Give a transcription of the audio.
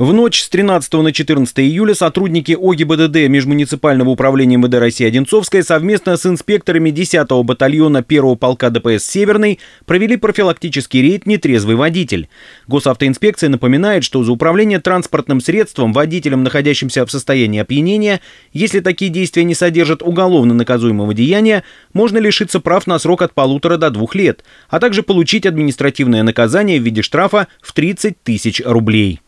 В ночь с 13 на 14 июля сотрудники ОГИБДД Межмуниципального управления МВД России Одинцовской совместно с инспекторами 10-го батальона 1-го полка ДПС «Северный» провели профилактический рейд «Нетрезвый водитель». Госавтоинспекция напоминает, что за управление транспортным средством водителем, находящимся в состоянии опьянения, если такие действия не содержат уголовно наказуемого деяния, можно лишиться прав на срок от полутора до двух лет, а также получить административное наказание в виде штрафа в 30 тысяч рублей.